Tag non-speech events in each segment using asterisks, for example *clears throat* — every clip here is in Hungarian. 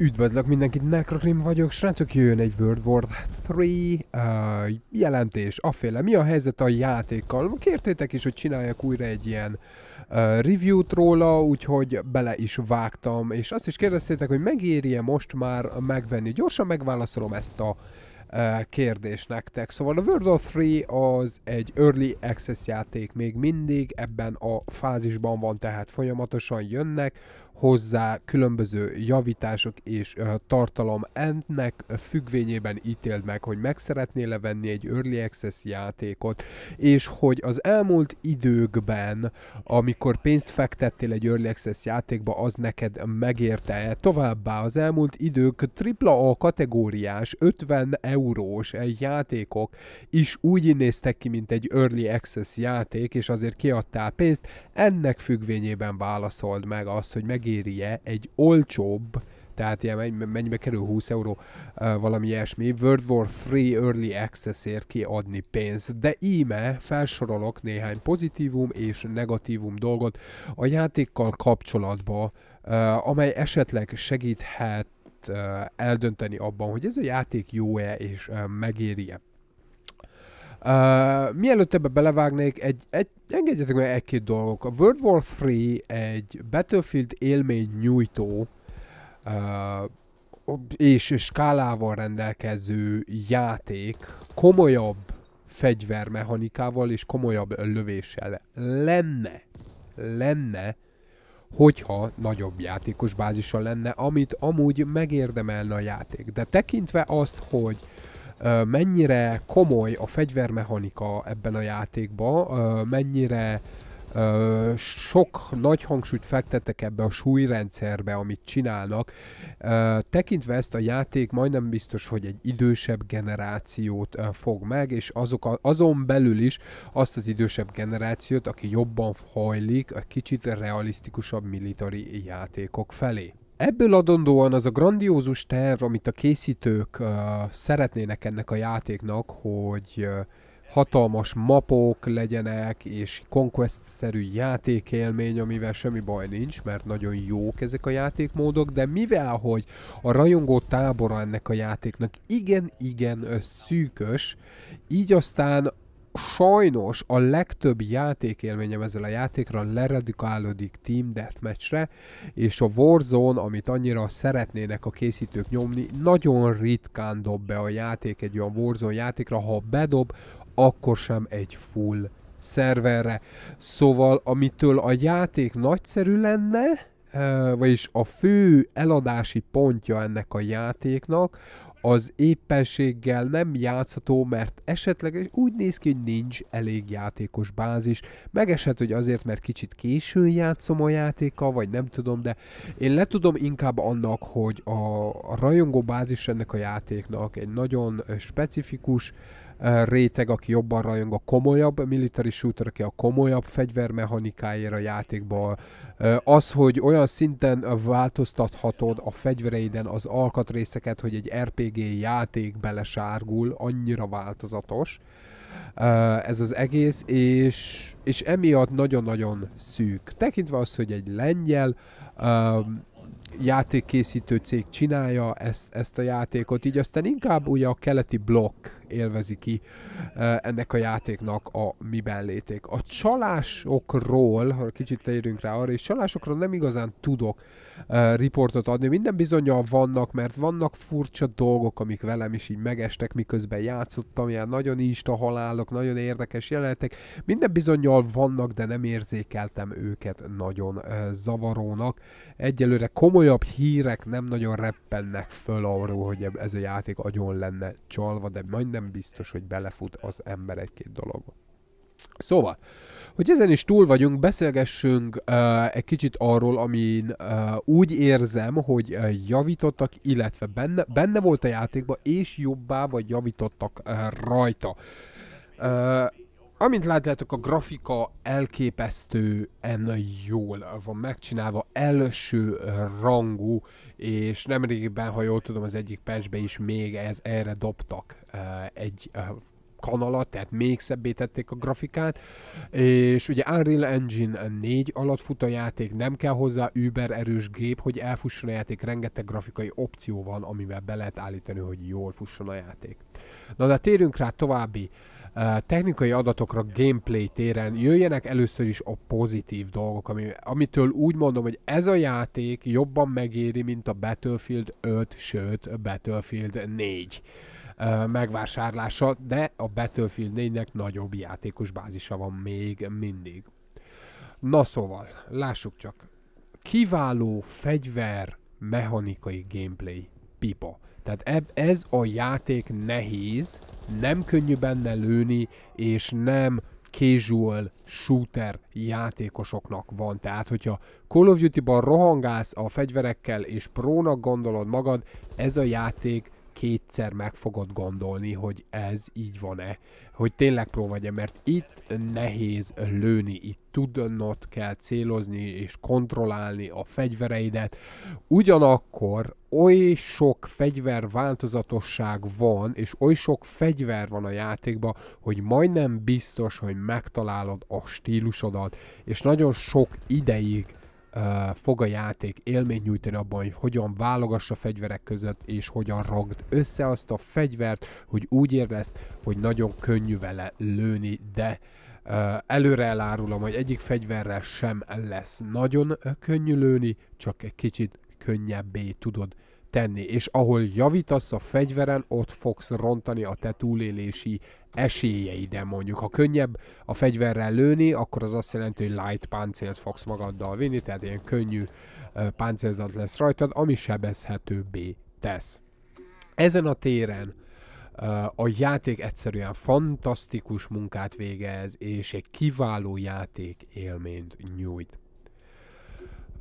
Üdvözlök mindenkit, Necrokrim vagyok, srácok, jön egy World War 3 uh, jelentés, aféle, mi a helyzet a játékkal? Kértétek is, hogy csináljak újra egy ilyen uh, review-t róla, úgyhogy bele is vágtam, és azt is kérdeztétek, hogy megéri-e most már megvenni. Gyorsan megválaszolom ezt a kérdés nektek. Szóval a World of Free az egy Early Access játék még mindig, ebben a fázisban van, tehát folyamatosan jönnek, hozzá különböző javítások és uh, tartalom ennek függvényében ítéld meg, hogy meg szeretnél-e venni egy Early Access játékot, és hogy az elmúlt időkben, amikor pénzt fektettél egy Early Access játékba, az neked megérte-e? Továbbá az elmúlt idők AAA kategóriás 50 eurós játékok is úgy néztek ki, mint egy Early Access játék, és azért kiadtál pénzt, ennek függvényében válaszold meg azt, hogy megint megérje egy olcsóbb, tehát ilyen mennyibe kerül 20 euró uh, valami ilyesmi, World War 3 Early Access-ért kiadni pénzt. De íme felsorolok néhány pozitívum és negatívum dolgot a játékkal kapcsolatba, uh, amely esetleg segíthet eldönteni abban, hogy ez a játék jó-e és megéri-e. Uh, mielőtt ebbe belevágnék, egy, egy, engedjetek meg egy-két dolgok. A World War 3 egy Battlefield élmény nyújtó uh, és skálával rendelkező játék komolyabb fegyvermechanikával és komolyabb lövéssel lenne, lenne, hogyha nagyobb játékos bázisa lenne, amit amúgy megérdemelne a játék. De tekintve azt, hogy uh, mennyire komoly a fegyvermechanika ebben a játékban, mennyire sok nagy hangsúlyt fektettek ebbe a súlyrendszerbe, amit csinálnak. Tekintve ezt a játék majdnem biztos, hogy egy idősebb generációt fog meg, és azok a, azon belül is azt az idősebb generációt, aki jobban hajlik, a kicsit realisztikusabb militari játékok felé. Ebből adondóan az a grandiózus terv, amit a készítők uh, szeretnének ennek a játéknak, hogy uh, hatalmas mapok legyenek, és Conquest-szerű játékélmény, amivel semmi baj nincs, mert nagyon jók ezek a játékmódok, de mivel, hogy a rajongó tábora ennek a játéknak igen-igen szűkös, így aztán sajnos a legtöbb játékélményem ezzel a játékra leredikálódik Team Deathmatchre, és a Warzone, amit annyira szeretnének a készítők nyomni, nagyon ritkán dob be a játék egy olyan Warzone játékra, ha bedob, akkor sem egy full szerverre. Szóval, amitől a játék nagyszerű lenne, eh, vagyis a fő eladási pontja ennek a játéknak, az éppenséggel nem játszható, mert esetleg úgy néz ki, hogy nincs elég játékos bázis. Megeshet, hogy azért, mert kicsit későn játszom a játéka, vagy nem tudom, de én le tudom inkább annak, hogy a, a rajongó bázis ennek a játéknak egy nagyon specifikus, uh, réteg, aki jobban rajong a komolyabb military shooter, aki a komolyabb fegyvermechanikáért a játékban. Az, hogy olyan szinten változtathatod a fegyvereiden az alkatrészeket, hogy egy RPG játék belesárgul, annyira változatos ez az egész, és, és emiatt nagyon-nagyon szűk. Tekintve az, hogy egy lengyel játékkészítő cég csinálja ezt, ezt a játékot, így aztán inkább ugye a keleti blokk élvezi ki ennek a játéknak a miben léték. A csalásokról, ha kicsit leírünk rá arra, és csalásokról nem igazán tudok riportot adni. Minden bizonyal vannak, mert vannak furcsa dolgok, amik velem is így megestek, miközben játszottam, ilyen nagyon insta halálok, nagyon érdekes jelenetek. Minden bizonyal vannak, de nem érzékeltem őket nagyon zavarónak. Egyelőre komolyabb hírek nem nagyon reppennek föl arról, hogy ez a játék agyon lenne csalva, de majdnem nem biztos, hogy belefut az ember egy-két dologba. Szóval, hogy ezen is túl vagyunk, beszélgessünk uh, egy kicsit arról, amin uh, úgy érzem, hogy uh, javítottak, illetve benne, benne volt a játékban, és jobbá vagy javítottak uh, rajta. Uh, amint látjátok, a grafika elképesztően jól van megcsinálva, első rangú, és nemrégiben, ha jól tudom, az egyik patchbe is még ez, erre dobtak e, egy e, kanalat, tehát még szebbé tették a grafikát, és ugye Unreal Engine 4 alatt fut a játék, nem kell hozzá über erős gép, hogy elfusson a játék, rengeteg grafikai opció van, amivel be lehet állítani, hogy jól fusson a játék. Na de térjünk rá további uh, technikai adatokra gameplay téren jöjjenek először is a pozitív dolgok, ami, amitől úgy mondom, hogy ez a játék jobban megéri, mint a Battlefield 5, sőt Battlefield 4 megvásárlása, de a Battlefield 4-nek nagyobb játékos bázisa van még mindig. Na szóval, lássuk csak. Kiváló fegyver, mechanikai gameplay, pipa. Tehát eb, ez a játék nehéz, nem könnyű benne lőni, és nem casual shooter játékosoknak van. Tehát, hogyha Call of Duty-ban rohangálsz a fegyverekkel és prónak gondolod magad, ez a játék kétszer meg fogod gondolni, hogy ez így van-e, hogy tényleg próbálja, mert itt nehéz lőni, itt tudnod kell célozni és kontrollálni a fegyvereidet. Ugyanakkor oly sok fegyver változatosság van, és oly sok fegyver van a játékban, hogy majdnem biztos, hogy megtalálod a stílusodat, és nagyon sok ideig fog a játék élményt nyújtani abban, hogy hogyan válogass a fegyverek között, és hogyan ragd össze azt a fegyvert, hogy úgy érezd, hogy nagyon könnyű vele lőni, de uh, előre elárulom, hogy egyik fegyverrel sem lesz nagyon könnyű lőni, csak egy kicsit könnyebbé tudod tenni, és ahol javítasz a fegyveren, ott fogsz rontani a te túlélési esélyeiden mondjuk. Ha könnyebb a fegyverrel lőni, akkor az azt jelenti, hogy light páncélt fogsz magaddal vinni, tehát ilyen könnyű páncélzat lesz rajtad, ami sebezhetőbbé tesz. Ezen a téren a játék egyszerűen fantasztikus munkát végez, és egy kiváló játék élményt nyújt.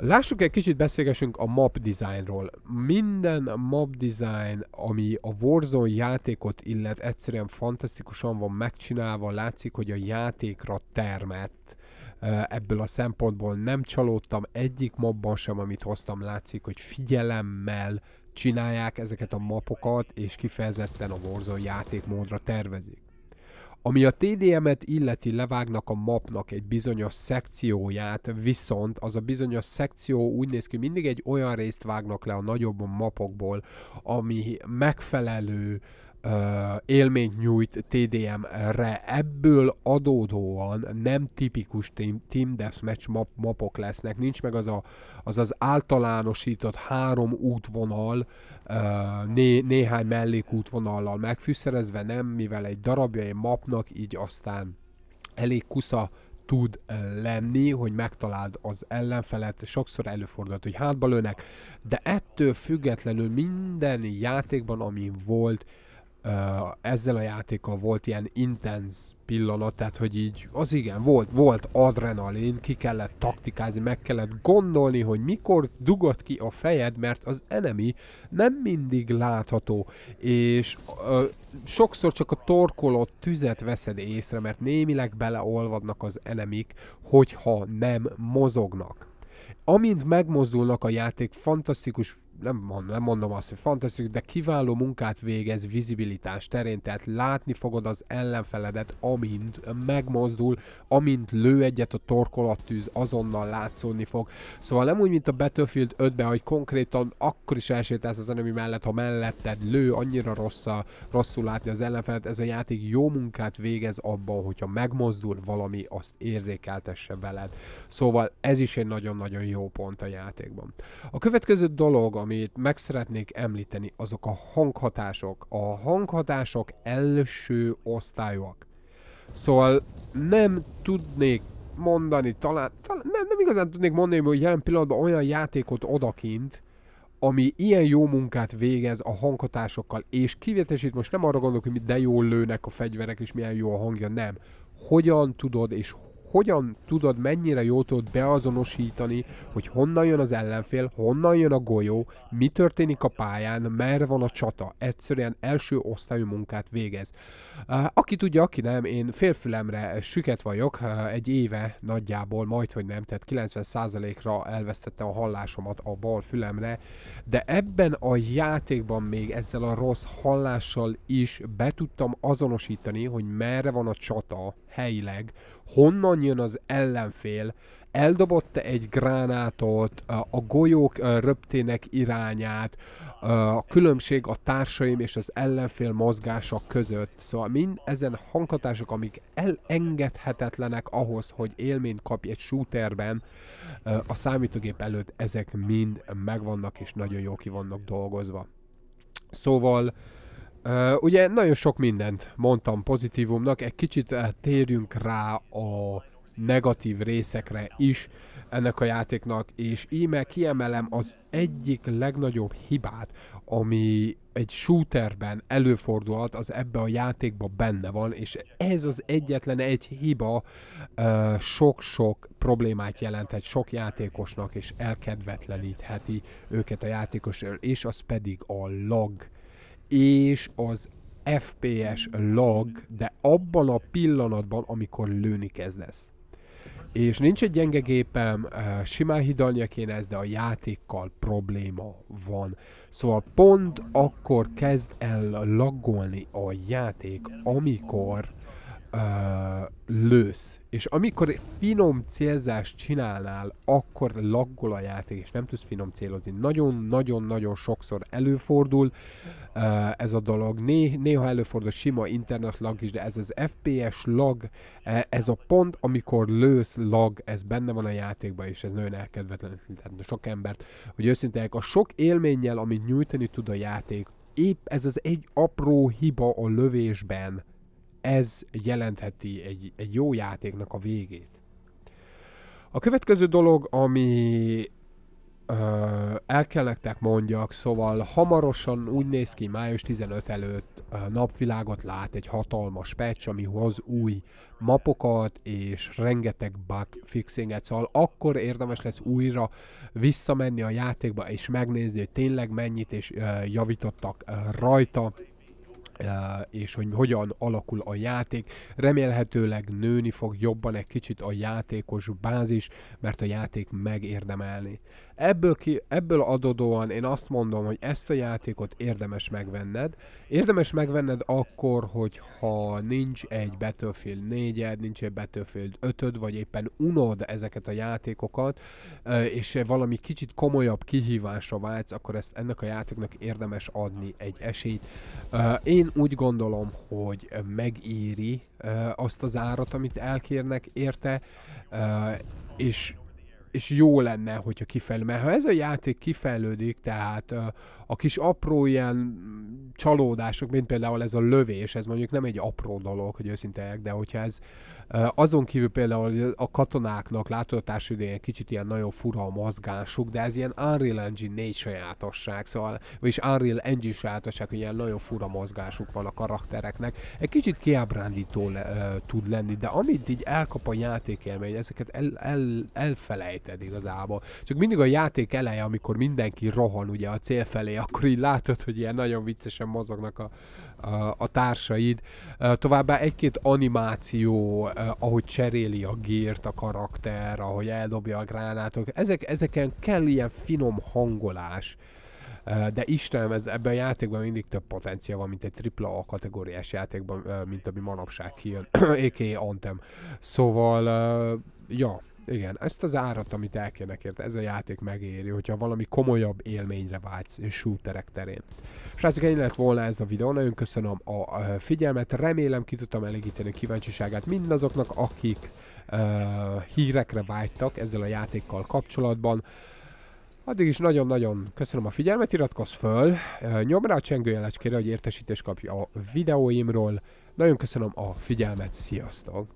Lássuk egy kicsit, beszélgessünk a map designról. Minden map design, ami a Warzone játékot illet, egyszerűen fantasztikusan van megcsinálva, látszik, hogy a játékra termett. Ebből a szempontból nem csalódtam egyik mapban sem, amit hoztam, látszik, hogy figyelemmel csinálják ezeket a mapokat, és kifejezetten a Warzone játékmódra tervezik. Ami a TDM-et illeti, levágnak a mapnak egy bizonyos szekcióját, viszont az a bizonyos szekció úgy néz ki, mindig egy olyan részt vágnak le a nagyobb mapokból, ami megfelelő élményt nyújt TDM-re. Ebből adódóan nem tipikus team, team deathmatch map, mapok lesznek, nincs meg az a, az, az általánosított három útvonal, né, néhány mellékútvonallal megfűszerezve, nem, mivel egy darabja egy mapnak, így aztán elég kusza tud lenni, hogy megtaláld az ellenfelet, sokszor előfordult, hogy hátba lőnek, de ettől függetlenül minden játékban, ami volt, ezzel a játékkal volt ilyen intenz pillanat, tehát hogy így, az igen, volt, volt adrenalin, ki kellett taktikázni, meg kellett gondolni, hogy mikor dugott ki a fejed, mert az enemi nem mindig látható, és ö, sokszor csak a torkolott tüzet veszed észre, mert némileg beleolvadnak az enemik, hogyha nem mozognak amint megmozdulnak a játék fantasztikus nem, mond, nem mondom azt, hogy fantasztikus, de kiváló munkát végez vizibilitás terén, tehát látni fogod az ellenfeledet, amint megmozdul, amint lő egyet a torkolattűz, azonnal látszódni fog. Szóval nem úgy, mint a Battlefield 5 be hogy konkrétan akkor is elsétálsz az enemi mellett, ha melletted lő, annyira rossz a, rosszul látni az ellenfelet, ez a játék jó munkát végez abban, hogyha megmozdul valami, azt érzékeltesse veled. Szóval ez is egy nagyon-nagyon jó pont a játékban. A következő dolog, amit meg szeretnék említeni, azok a hanghatások. A hanghatások első osztályúak. Szóval nem tudnék mondani, talán, talán nem, nem igazán tudnék mondani, hogy jelen pillanatban olyan játékot odakint, ami ilyen jó munkát végez a hanghatásokkal, és kivétesít, most nem arra gondolok, hogy de jól lőnek a fegyverek, és milyen jó a hangja, nem. Hogyan tudod, és hogyan tudod, mennyire jól tudod beazonosítani, hogy honnan jön az ellenfél, honnan jön a golyó, mi történik a pályán, merre van a csata. Egyszerűen első osztályú munkát végez. Aki tudja, aki nem, én félfülemre süket vagyok, egy éve nagyjából, majd hogy nem, tehát 90%-ra elvesztettem a hallásomat a bal fülemre, de ebben a játékban még ezzel a rossz hallással is be tudtam azonosítani, hogy merre van a csata helyileg, honnan jön az ellenfél, eldobott egy gránátot, a golyók röptének irányát, a különbség a társaim és az ellenfél mozgása között. Szóval mind ezen hanghatások, amik elengedhetetlenek ahhoz, hogy élményt kapj egy shooterben, a számítógép előtt ezek mind megvannak és nagyon jó ki vannak dolgozva. Szóval ugye nagyon sok mindent mondtam pozitívumnak, egy kicsit térjünk rá a negatív részekre is ennek a játéknak, és íme kiemelem az egyik legnagyobb hibát, ami egy shooterben előfordulhat, az ebbe a játékba benne van, és ez az egyetlen egy hiba sok-sok problémát jelenthet sok játékosnak, és elkedvetlenítheti őket a játékosról, és az pedig a lag és az FPS lag, de abban a pillanatban, amikor lőni kezdesz és nincs egy gyenge gépem, eh, simán hidalnia kéne ez, de a játékkal probléma van. Szóval pont akkor kezd el laggolni a játék, amikor ö, lősz, és amikor finom célzást csinálnál, akkor laggol a játék, és nem tudsz finom célozni. Nagyon-nagyon-nagyon sokszor előfordul ö, ez a dolog. Né, néha előfordul sima internet lag is, de ez az FPS lag, e, ez a pont, amikor lősz lag, ez benne van a játékban, és ez nagyon elkedvetlen sok embert, hogy őszintén a sok élménnyel, amit nyújtani tud a játék, épp ez az egy apró hiba a lövésben ez jelentheti egy, egy jó játéknak a végét. A következő dolog, ami ö, el kell nektek mondjak, szóval hamarosan úgy néz ki, május 15 előtt ö, napvilágot lát egy hatalmas patch, ami hoz új mapokat és rengeteg bug fixinget, szóval akkor érdemes lesz újra visszamenni a játékba és megnézni, hogy tényleg mennyit és ö, javítottak ö, rajta és hogy hogyan alakul a játék. Remélhetőleg nőni fog jobban egy kicsit a játékos bázis, mert a játék megérdemelni. Ebből, ki, ebből adódóan én azt mondom, hogy ezt a játékot érdemes megvenned. Érdemes megvenned akkor, hogyha nincs egy Battlefield 4 nincs egy Battlefield 5 vagy éppen unod ezeket a játékokat, és valami kicsit komolyabb kihívásra vágysz, akkor ezt ennek a játéknak érdemes adni egy esélyt. Én úgy gondolom, hogy megéri azt az árat, amit elkérnek érte, és és jó lenne, hogyha kifejlődik. mert ha ez a játék kifejlődik, tehát a kis apró ilyen csalódások, mint például ez a lövés, ez mondjuk nem egy apró dolog, hogy őszinteek, de hogyha ez azon kívül például a katonáknak látogatás idején kicsit ilyen nagyon fura a mozgásuk, de ez ilyen Unreal Engine 4 sajátosság, szóval, vagyis Unreal Engine sajátosság, hogy ilyen nagyon fura mozgásuk van a karaktereknek. Egy kicsit kiábrándító le, ö, tud lenni, de amit így elkap a játékélmény, ezeket el, el, elfelejted igazából. Csak mindig a játék eleje, amikor mindenki rohan ugye a cél felé, akkor így látod, hogy ilyen nagyon viccesen mozognak a, a, a társaid. Továbbá egy-két animáció, ahogy cseréli a gírt a karakter, ahogy eldobja a gránátok, ezek, ezeken kell ilyen finom hangolás. De Istenem, ez, ebben a játékban mindig több potenciál, van, mint egy AAA kategóriás játékban, mint ami manapság kijön, a.k.a. *clears throat* Anthem. Szóval, ja, igen, ezt az árat, amit elkérnek érte, ez a játék megéri, hogyha valami komolyabb élményre vágysz és shooterek terén. Srácok, ennyi lett volna ez a videó, nagyon köszönöm a, a figyelmet, remélem ki tudtam elégíteni a kíváncsiságát mindazoknak, akik uh, hírekre vágytak ezzel a játékkal kapcsolatban. Addig is nagyon-nagyon köszönöm a figyelmet, iratkozz föl, nyom nyomd rá a csengőjelecskére, hogy értesítést kapj a videóimról. Nagyon köszönöm a figyelmet, sziasztok!